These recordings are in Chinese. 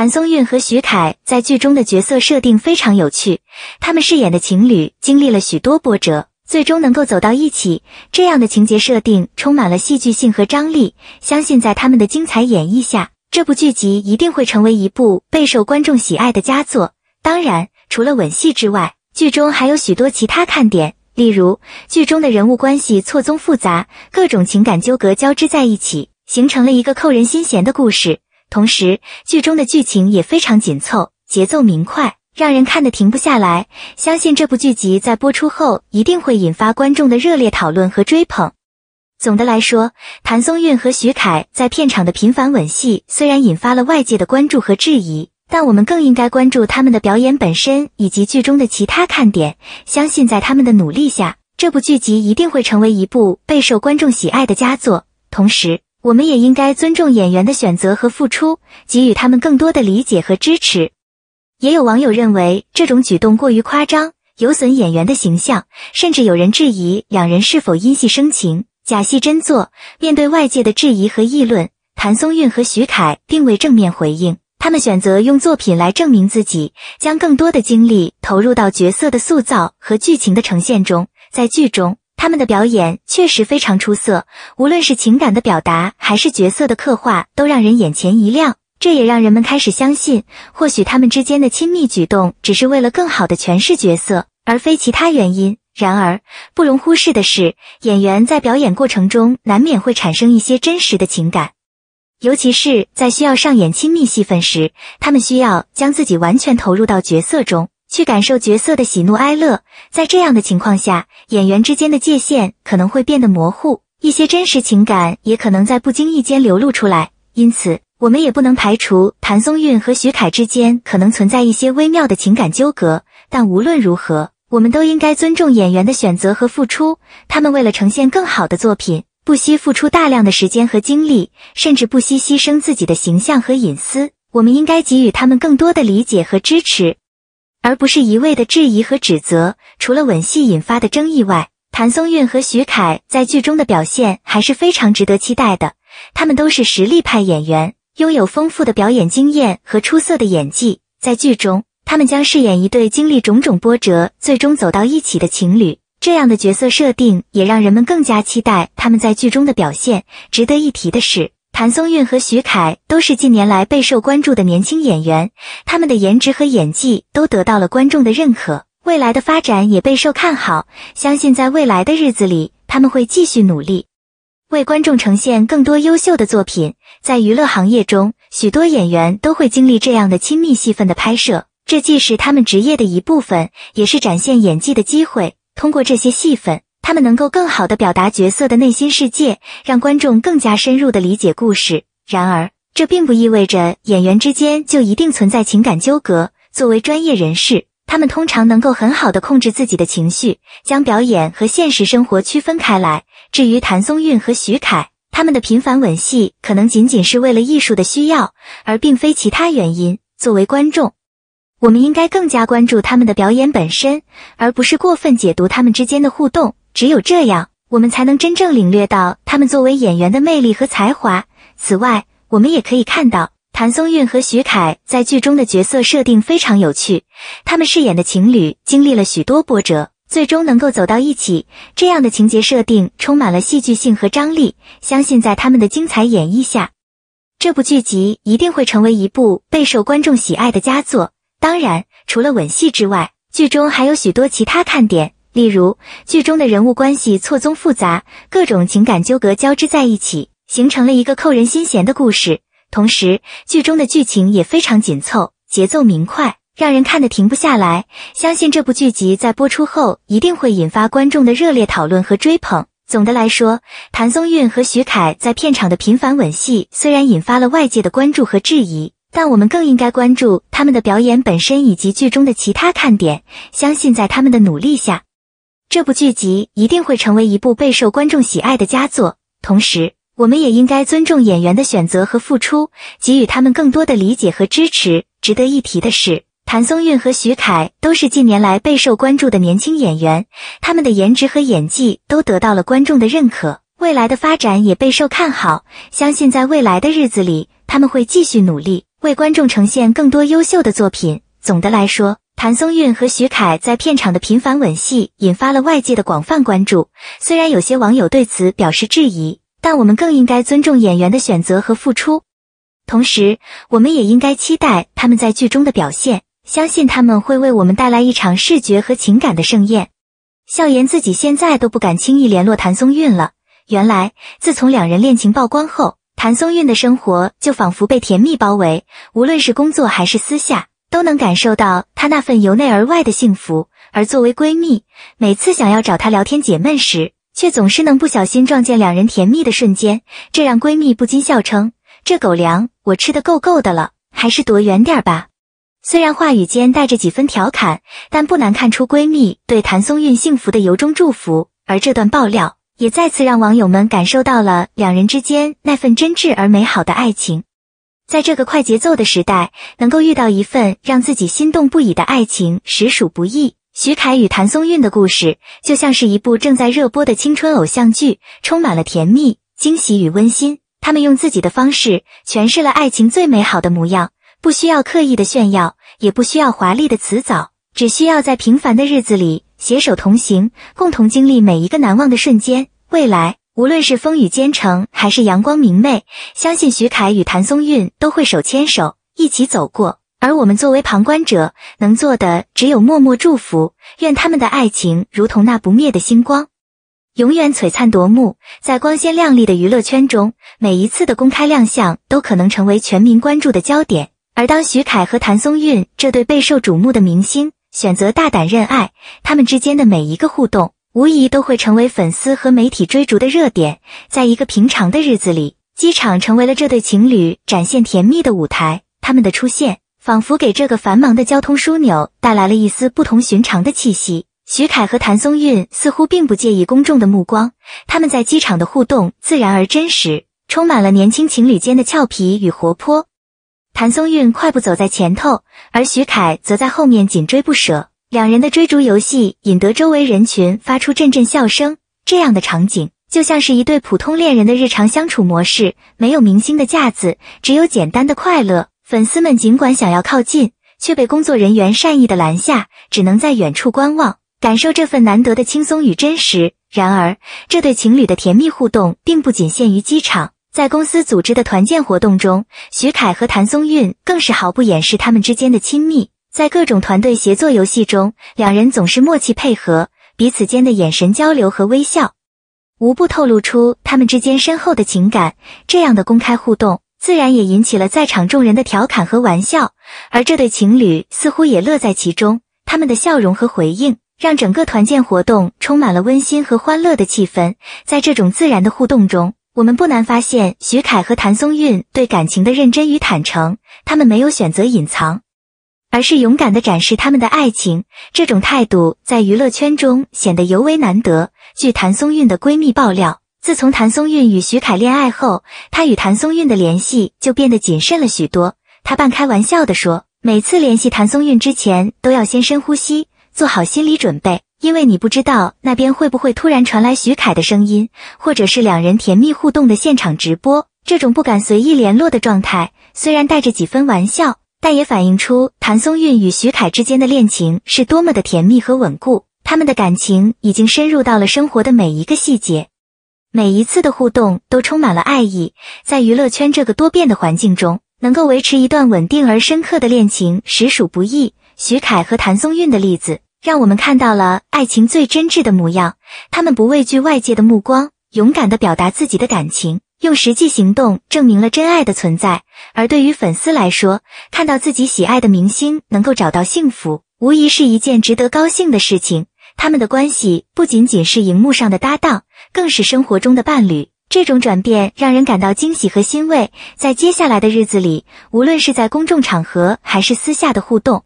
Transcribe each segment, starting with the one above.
谭松韵和徐凯在剧中的角色设定非常有趣，他们饰演的情侣经历了许多波折，最终能够走到一起。这样的情节设定充满了戏剧性和张力，相信在他们的精彩演绎下，这部剧集一定会成为一部备受观众喜爱的佳作。当然，除了吻戏之外，剧中还有许多其他看点，例如剧中的人物关系错综复杂，各种情感纠葛交织在一起，形成了一个扣人心弦的故事。同时，剧中的剧情也非常紧凑，节奏明快，让人看得停不下来。相信这部剧集在播出后一定会引发观众的热烈讨论和追捧。总的来说，谭松韵和徐凯在片场的频繁吻戏虽然引发了外界的关注和质疑，但我们更应该关注他们的表演本身以及剧中的其他看点。相信在他们的努力下，这部剧集一定会成为一部备受观众喜爱的佳作。同时，我们也应该尊重演员的选择和付出，给予他们更多的理解和支持。也有网友认为这种举动过于夸张，有损演员的形象，甚至有人质疑两人是否因戏生情，假戏真做。面对外界的质疑和议论，谭松韵和徐凯并未正面回应，他们选择用作品来证明自己，将更多的精力投入到角色的塑造和剧情的呈现中。在剧中。他们的表演确实非常出色，无论是情感的表达还是角色的刻画，都让人眼前一亮。这也让人们开始相信，或许他们之间的亲密举动只是为了更好的诠释角色，而非其他原因。然而，不容忽视的是，演员在表演过程中难免会产生一些真实的情感，尤其是在需要上演亲密戏份时，他们需要将自己完全投入到角色中。去感受角色的喜怒哀乐，在这样的情况下，演员之间的界限可能会变得模糊，一些真实情感也可能在不经意间流露出来。因此，我们也不能排除谭松韵和徐凯之间可能存在一些微妙的情感纠葛。但无论如何，我们都应该尊重演员的选择和付出。他们为了呈现更好的作品，不惜付出大量的时间和精力，甚至不惜牺牲自己的形象和隐私。我们应该给予他们更多的理解和支持。而不是一味的质疑和指责。除了吻戏引发的争议外，谭松韵和徐凯在剧中的表现还是非常值得期待的。他们都是实力派演员，拥有丰富的表演经验和出色的演技。在剧中，他们将饰演一对经历种种波折，最终走到一起的情侣。这样的角色设定也让人们更加期待他们在剧中的表现。值得一提的是。谭松韵和徐凯都是近年来备受关注的年轻演员，他们的颜值和演技都得到了观众的认可，未来的发展也备受看好。相信在未来的日子里，他们会继续努力，为观众呈现更多优秀的作品。在娱乐行业中，许多演员都会经历这样的亲密戏份的拍摄，这既是他们职业的一部分，也是展现演技的机会。通过这些戏份。他们能够更好地表达角色的内心世界，让观众更加深入地理解故事。然而，这并不意味着演员之间就一定存在情感纠葛。作为专业人士，他们通常能够很好地控制自己的情绪，将表演和现实生活区分开来。至于谭松韵和徐凯，他们的频繁吻戏可能仅仅是为了艺术的需要，而并非其他原因。作为观众，我们应该更加关注他们的表演本身，而不是过分解读他们之间的互动。只有这样，我们才能真正领略到他们作为演员的魅力和才华。此外，我们也可以看到谭松韵和徐凯在剧中的角色设定非常有趣。他们饰演的情侣经历了许多波折，最终能够走到一起，这样的情节设定充满了戏剧性和张力。相信在他们的精彩演绎下，这部剧集一定会成为一部备受观众喜爱的佳作。当然，除了吻戏之外，剧中还有许多其他看点。例如，剧中的人物关系错综复杂，各种情感纠葛交织在一起，形成了一个扣人心弦的故事。同时，剧中的剧情也非常紧凑，节奏明快，让人看得停不下来。相信这部剧集在播出后一定会引发观众的热烈讨论和追捧。总的来说，谭松韵和徐凯在片场的频繁吻戏虽然引发了外界的关注和质疑，但我们更应该关注他们的表演本身以及剧中的其他看点。相信在他们的努力下，这部剧集一定会成为一部备受观众喜爱的佳作。同时，我们也应该尊重演员的选择和付出，给予他们更多的理解和支持。值得一提的是，谭松韵和徐凯都是近年来备受关注的年轻演员，他们的颜值和演技都得到了观众的认可，未来的发展也备受看好。相信在未来的日子里，他们会继续努力，为观众呈现更多优秀的作品。总的来说，谭松韵和徐凯在片场的频繁吻戏引发了外界的广泛关注。虽然有些网友对此表示质疑，但我们更应该尊重演员的选择和付出。同时，我们也应该期待他们在剧中的表现，相信他们会为我们带来一场视觉和情感的盛宴。笑言自己现在都不敢轻易联络谭松韵了。原来，自从两人恋情曝光后，谭松韵的生活就仿佛被甜蜜包围，无论是工作还是私下。都能感受到她那份由内而外的幸福，而作为闺蜜，每次想要找她聊天解闷时，却总是能不小心撞见两人甜蜜的瞬间，这让闺蜜不禁笑称：“这狗粮我吃的够够的了，还是躲远点吧。”虽然话语间带着几分调侃，但不难看出闺蜜对谭松韵幸福的由衷祝福。而这段爆料也再次让网友们感受到了两人之间那份真挚而美好的爱情。在这个快节奏的时代，能够遇到一份让自己心动不已的爱情，实属不易。徐凯与谭松韵的故事就像是一部正在热播的青春偶像剧，充满了甜蜜、惊喜与温馨。他们用自己的方式诠释了爱情最美好的模样，不需要刻意的炫耀，也不需要华丽的辞藻，只需要在平凡的日子里携手同行，共同经历每一个难忘的瞬间。未来。无论是风雨兼程，还是阳光明媚，相信徐凯与谭松韵都会手牵手一起走过。而我们作为旁观者，能做的只有默默祝福。愿他们的爱情如同那不灭的星光，永远璀璨夺目。在光鲜亮丽的娱乐圈中，每一次的公开亮相都可能成为全民关注的焦点。而当徐凯和谭松韵这对备受瞩目的明星选择大胆认爱，他们之间的每一个互动。无疑都会成为粉丝和媒体追逐的热点。在一个平常的日子里，机场成为了这对情侣展现甜蜜的舞台。他们的出现仿佛给这个繁忙的交通枢纽带来了一丝不同寻常的气息。徐凯和谭松韵似乎并不介意公众的目光，他们在机场的互动自然而真实，充满了年轻情侣间的俏皮与活泼。谭松韵快步走在前头，而徐凯则在后面紧追不舍。两人的追逐游戏引得周围人群发出阵阵笑声，这样的场景就像是一对普通恋人的日常相处模式，没有明星的架子，只有简单的快乐。粉丝们尽管想要靠近，却被工作人员善意的拦下，只能在远处观望，感受这份难得的轻松与真实。然而，这对情侣的甜蜜互动并不仅限于机场，在公司组织的团建活动中，徐凯和谭松韵更是毫不掩饰他们之间的亲密。在各种团队协作游戏中，两人总是默契配合，彼此间的眼神交流和微笑，无不透露出他们之间深厚的情感。这样的公开互动，自然也引起了在场众人的调侃和玩笑，而这对情侣似乎也乐在其中。他们的笑容和回应，让整个团建活动充满了温馨和欢乐的气氛。在这种自然的互动中，我们不难发现徐凯和谭松韵对感情的认真与坦诚，他们没有选择隐藏。而是勇敢地展示他们的爱情，这种态度在娱乐圈中显得尤为难得。据谭松韵的闺蜜爆料，自从谭松韵与许凯恋爱后，她与谭松韵的联系就变得谨慎了许多。她半开玩笑地说：“每次联系谭松韵之前，都要先深呼吸，做好心理准备，因为你不知道那边会不会突然传来许凯的声音，或者是两人甜蜜互动的现场直播。”这种不敢随意联络的状态，虽然带着几分玩笑。但也反映出谭松韵与徐凯之间的恋情是多么的甜蜜和稳固，他们的感情已经深入到了生活的每一个细节，每一次的互动都充满了爱意。在娱乐圈这个多变的环境中，能够维持一段稳定而深刻的恋情实属不易。徐凯和谭松韵的例子，让我们看到了爱情最真挚的模样。他们不畏惧外界的目光，勇敢地表达自己的感情。用实际行动证明了真爱的存在。而对于粉丝来说，看到自己喜爱的明星能够找到幸福，无疑是一件值得高兴的事情。他们的关系不仅仅是荧幕上的搭档，更是生活中的伴侣。这种转变让人感到惊喜和欣慰。在接下来的日子里，无论是在公众场合还是私下的互动，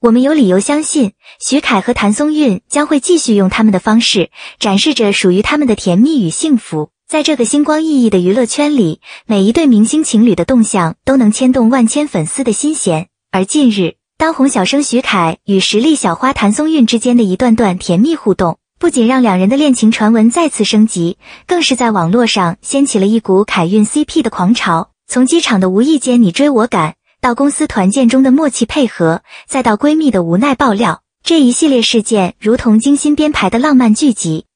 我们有理由相信，许凯和谭松韵将会继续用他们的方式，展示着属于他们的甜蜜与幸福。在这个星光熠熠的娱乐圈里，每一对明星情侣的动向都能牵动万千粉丝的心弦。而近日，当红小生许凯与实力小花谭松韵之间的一段段甜蜜互动，不仅让两人的恋情传闻再次升级，更是在网络上掀起了一股凯韵 CP 的狂潮。从机场的无意间你追我赶到公司团建中的默契配合，再到闺蜜的无奈爆料，这一系列事件如同精心编排的浪漫剧集。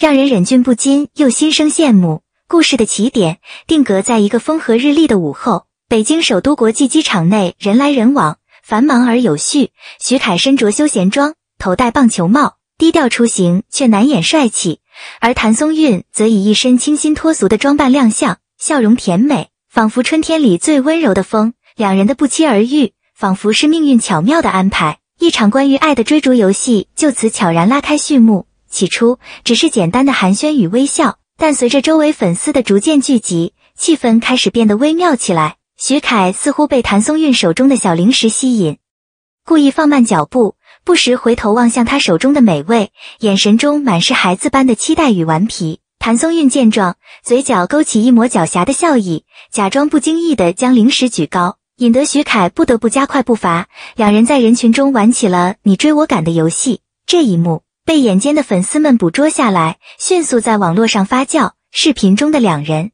让人忍俊不禁，又心生羡慕。故事的起点定格在一个风和日丽的午后，北京首都国际机场内人来人往，繁忙而有序。徐凯身着休闲装，头戴棒球帽，低调出行却难掩帅气；而谭松韵则以一身清新脱俗的装扮亮相，笑容甜美，仿佛春天里最温柔的风。两人的不期而遇，仿佛是命运巧妙的安排，一场关于爱的追逐游戏就此悄然拉开序幕。起初只是简单的寒暄与微笑，但随着周围粉丝的逐渐聚集，气氛开始变得微妙起来。徐凯似乎被谭松韵手中的小零食吸引，故意放慢脚步，不时回头望向他手中的美味，眼神中满是孩子般的期待与顽皮。谭松韵见状，嘴角勾起一抹狡黠的笑意，假装不经意的将零食举高，引得徐凯不得不加快步伐。两人在人群中玩起了你追我赶的游戏，这一幕。被眼尖的粉丝们捕捉下来，迅速在网络上发酵。视频中的两人。